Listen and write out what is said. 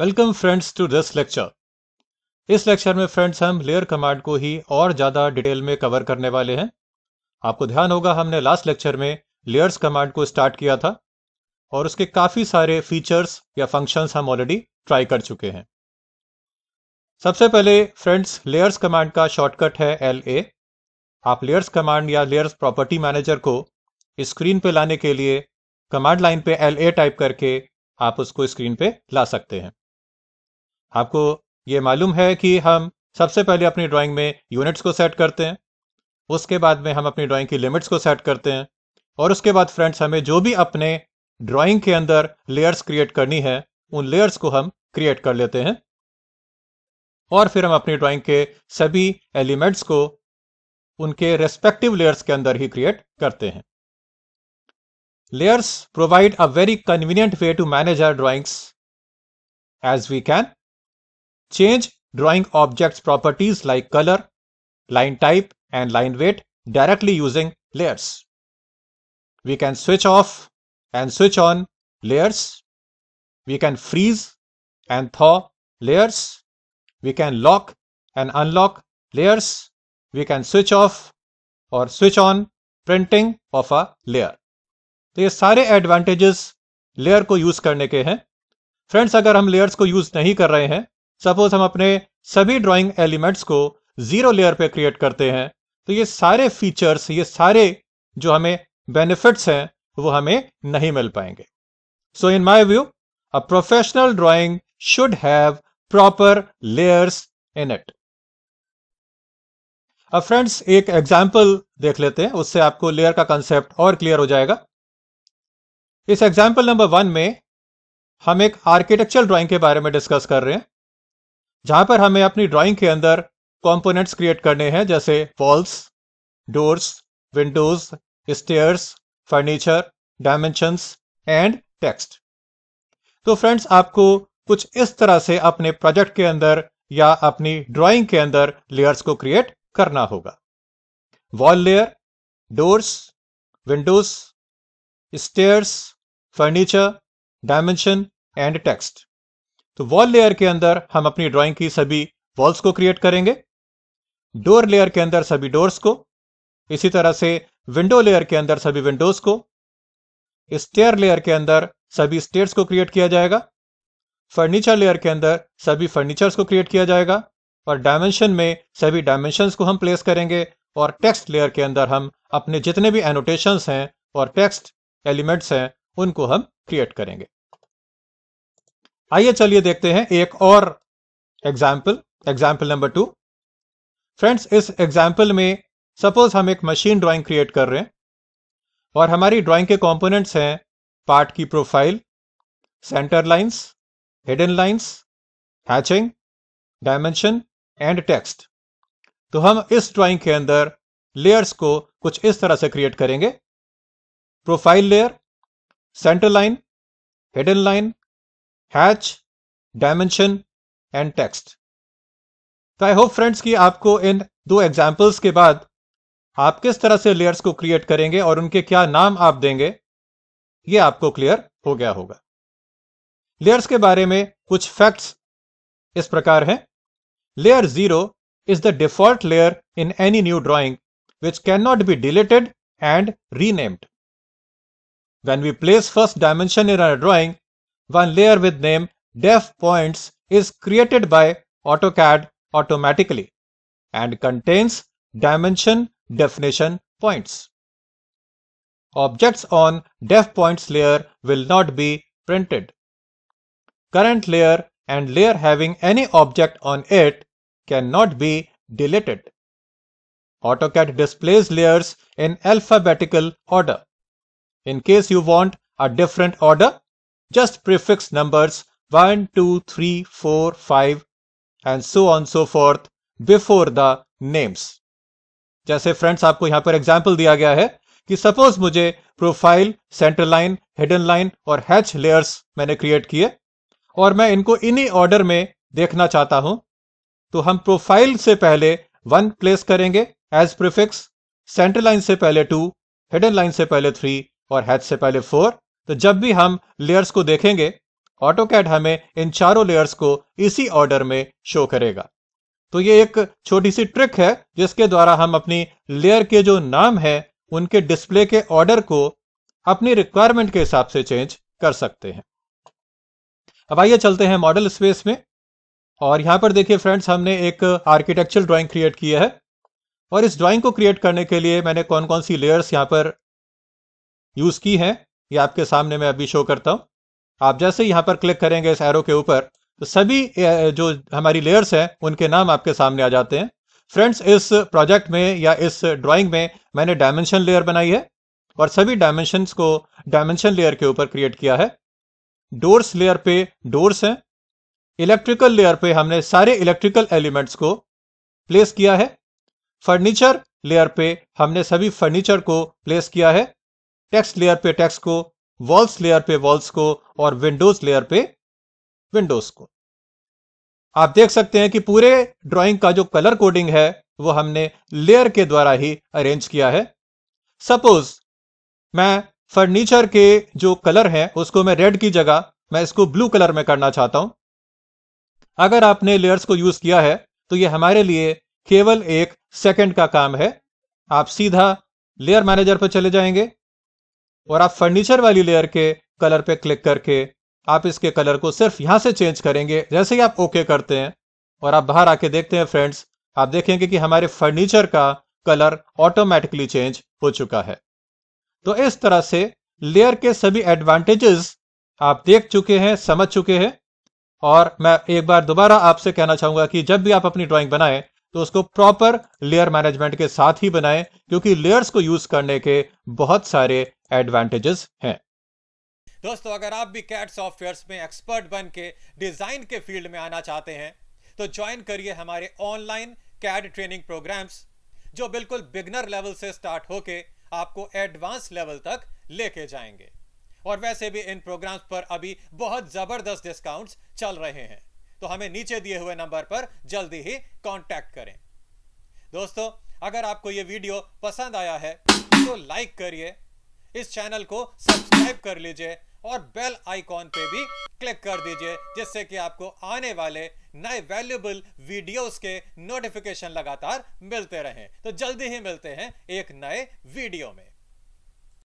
Welcome friends to this lecture इस lecture में friends हम लेयर कमांड को ही और ज़्यादा डिटेल में कवर करने वाले हैं आपको ध्यान होगा हमने लास्ट लेक्चर में लेयर्स कमांड को स्टार्ट किया था और उसके काफ़ी सारे फीचर्स या फंक्शंस हम ऑलरेडी ट्राई कर चुके हैं सबसे पहले फ्रेंड्स लेयर्स कमांड का शॉर्टकट है एल ए आप लेयर्स कमांड या लेयर्स प्रॉपर्टी मैनेजर को स्क्रीन पे लाने के लिए कमांड लाइन पे एल ए टाइप करके आप उसको स्क्रीन पे ला सकते हैं आपको ये मालूम है कि हम सबसे पहले अपनी ड्राइंग में यूनिट्स को सेट करते हैं उसके बाद में हम अपनी ड्राइंग की लिमिट्स को सेट करते हैं और उसके बाद फ्रेंड्स हमें जो भी अपने ड्राइंग के अंदर लेयर्स क्रिएट करनी है उन लेयर्स को हम क्रिएट कर लेते हैं और फिर हम अपनी ड्राइंग के सभी एलिमेंट्स को उनके रेस्पेक्टिव लेयर्स के अंदर ही क्रिएट करते हैं layers provide a very convenient way to manage our drawings as we can Change drawing objects properties like color, line type and line weight directly using layers. We can switch off and switch on layers. We can freeze and thaw layers. We can lock and unlock layers. We can switch off or switch on printing of a layer. तो ये सारे advantages layer को use करने के हैं friends अगर हम layers को यूज नहीं कर रहे हैं सपोज हम अपने सभी ड्राइंग एलिमेंट्स को जीरो लेयर पे क्रिएट करते हैं तो ये सारे फीचर्स ये सारे जो हमें बेनिफिट्स हैं वो हमें नहीं मिल पाएंगे so in my view a professional drawing should have proper layers in it अब फ्रेंड्स एक एग्जाम्पल देख लेते हैं उससे आपको लेयर का कंसेप्ट और क्लियर हो जाएगा इस एग्जाम्पल नंबर वन में हम एक आर्किटेक्चर ड्राइंग के बारे में डिस्कस कर रहे हैं जहां पर हमें अपनी ड्राइंग के अंदर कंपोनेंट्स क्रिएट करने हैं जैसे walls doors windows stairs furniture dimensions and text तो फ्रेंड्स आपको कुछ इस तरह से अपने प्रोजेक्ट के अंदर या अपनी ड्राइंग के अंदर लेयर्स को क्रिएट करना होगा wall layer doors windows stairs furniture dimension and text तो वॉल लेयर के अंदर हम अपनी ड्राइंग की सभी वॉल्स को क्रिएट करेंगे डोर लेयर के अंदर सभी डोर्स को इसी तरह से विंडो लेयर के अंदर सभी विंडोज को स्टेयर लेयर के अंदर सभी स्टेयर्स को क्रिएट किया जाएगा फर्नीचर लेयर के अंदर सभी फर्नीचर्स को क्रिएट किया जाएगा और डायमेंशन में सभी डायमेंशन को हम प्लेस करेंगे और टेक्स्ट लेयर के अंदर हम अपने जितने भी एनोटेशंस हैं और टेक्स्ट एलिमेंट्स हैं उनको हम क्रिएट करेंगे आइए चलिए देखते हैं एक और example example number two friends इस एग्जाम्पल में सपोज हम एक मशीन ड्राइंग क्रिएट कर रहे हैं और हमारी ड्राइंग के कंपोनेंट्स हैं पार्ट की profile centre lines hidden lines hatching dimension and text तो हम इस ड्राइंग के अंदर लेयर्स को कुछ इस तरह से क्रिएट करेंगे profile layer centre line hidden line hatch dimension and text तो आई होप फ्रेंड्स कि आपको इन दो एग्जाम्पल्स के बाद आप किस तरह से लेयर्स को क्रिएट करेंगे और उनके क्या नाम आप देंगे ये आपको क्लियर हो गया होगा लेयर्स के बारे में कुछ फैक्ट्स इस प्रकार हैं layer zero is the default layer in any new drawing can not be deleted and renamed when we place first dimension in our drawing one layer with name def points is created by AutoCAD automatically and contains dimension definition points. Objects on def points layer will not be printed. Current layer and layer having any object on it cannot be deleted. AutoCAD displays layers in alphabetical order. In case you want a different order, Just prefix numbers 1, 2, 3, 4, 5 and so on so forth before the names जैसे friends आपको यहां पर example दिया गया है कि suppose मुझे profile centre line hidden line और हैच लेयर्स मैंने क्रिएट किए और मैं इनको इन्हीं ऑर्डर में देखना चाहता हूं तो हम प्रोफाइल से पहले वन प्लेस करेंगे एज प्रिफिक्स सेंटर लाइन से पहले टू हिडन लाइन से पहले थ्री और हैच से पहले फोर तो जब भी हम लेयर्स को देखेंगे ऑटो कैड हमें इन चारों लेयर्स को इसी ऑर्डर में शो करेगा तो ये एक छोटी सी ट्रिक है जिसके द्वारा हम अपनी लेयर के जो नाम है उनके डिस्प्ले के ऑर्डर को अपनी रिक्वायरमेंट के हिसाब से चेंज कर सकते हैं अब आइए चलते हैं मॉडल स्पेस में और यहां पर देखिए फ्रेंड्स हमने एक आर्किटेक्चरल ड्राइंग क्रिएट किया है और इस ड्राइंग को क्रिएट करने के लिए मैंने कौन कौन सी लेयर्स यहाँ पर यूज़ की हैं ये आपके सामने मैं अभी शो करता हूँ आप जैसे यहाँ पर क्लिक करेंगे इस एरो के ऊपर तो सभी जो हमारी लेयर्स हैं उनके नाम आपके सामने आ जाते हैं फ्रेंड्स इस प्रोजेक्ट में या इस ड्राइंग में मैंने डायमेंशन लेयर बनाई है और सभी डायमेंशन को डायमेंशन लेयर के ऊपर क्रिएट किया है डोर्स लेयर पे डोर्स हैं इलेक्ट्रिकल लेयर पे हमने सारे इलेक्ट्रिकल एलिमेंट्स को प्लेस किया है फर्नीचर लेयर पे हमने सभी फर्नीचर को प्लेस किया है टेक्स्ट लेयर पे टेक्स्ट को वॉल्स लेयर पे वॉल्स को और विंडोज लेयर पे विंडोज को आप देख सकते हैं कि पूरे ड्राइंग का जो कलर कोडिंग है वो हमने लेयर के द्वारा ही अरेंज किया है सपोज मैं फर्नीचर के जो कलर है उसको मैं रेड की जगह मैं इसको ब्लू कलर में करना चाहता हूं अगर आपने लेयर्स को यूज किया है तो ये हमारे लिए केवल एक सेकंड का काम है आप सीधा लेयर मैनेजर पर चले जाएंगे और आप फर्नीचर वाली लेयर के कलर पे क्लिक करके आप इसके कलर को सिर्फ यहाँ से चेंज करेंगे जैसे ही आप ओके करते हैं और आप बाहर आके देखते हैं फ्रेंड्स आप देखेंगे कि हमारे फर्नीचर का कलर ऑटोमेटिकली चेंज हो चुका है तो इस तरह से लेयर के सभी एडवांटेजेस आप देख चुके हैं समझ चुके हैं और मैं एक बार दोबारा आपसे कहना चाहूंगा कि जब भी आप अपनी ड्राइंग बनाएं तो उसको प्रॉपर लेयर मैनेजमेंट के साथ ही बनाएं क्योंकि लेयर्स को यूज करने के बहुत सारे एडवांटेजेस हैं दोस्तों अगर आप भी कैट सॉफ्टवेयर्स में एक्सपर्ट बन के डिजाइन के फील्ड में आना चाहते हैं तो ज्वाइन करिए हमारे ऑनलाइन कैड ट्रेनिंग प्रोग्राम्स जो बिल्कुल बिगनर लेवल से स्टार्ट होके आपको एडवांस लेवल तक लेके जाएंगे और वैसे भी इन प्रोग्राम्स पर अभी बहुत जबरदस्त डिस्काउंट्स चल रहे हैं तो हमें नीचे दिए हुए नंबर पर जल्दी ही कांटेक्ट करें दोस्तों अगर आपको यह वीडियो पसंद आया है तो लाइक करिए इस चैनल को सब्सक्राइब कर लीजिए और बेल आइकॉन पे भी क्लिक कर दीजिए जिससे कि आपको आने वाले नए वैल्यूबल वीडियोस के नोटिफिकेशन लगातार मिलते रहें तो जल्दी ही मिलते हैं एक नए वीडियो में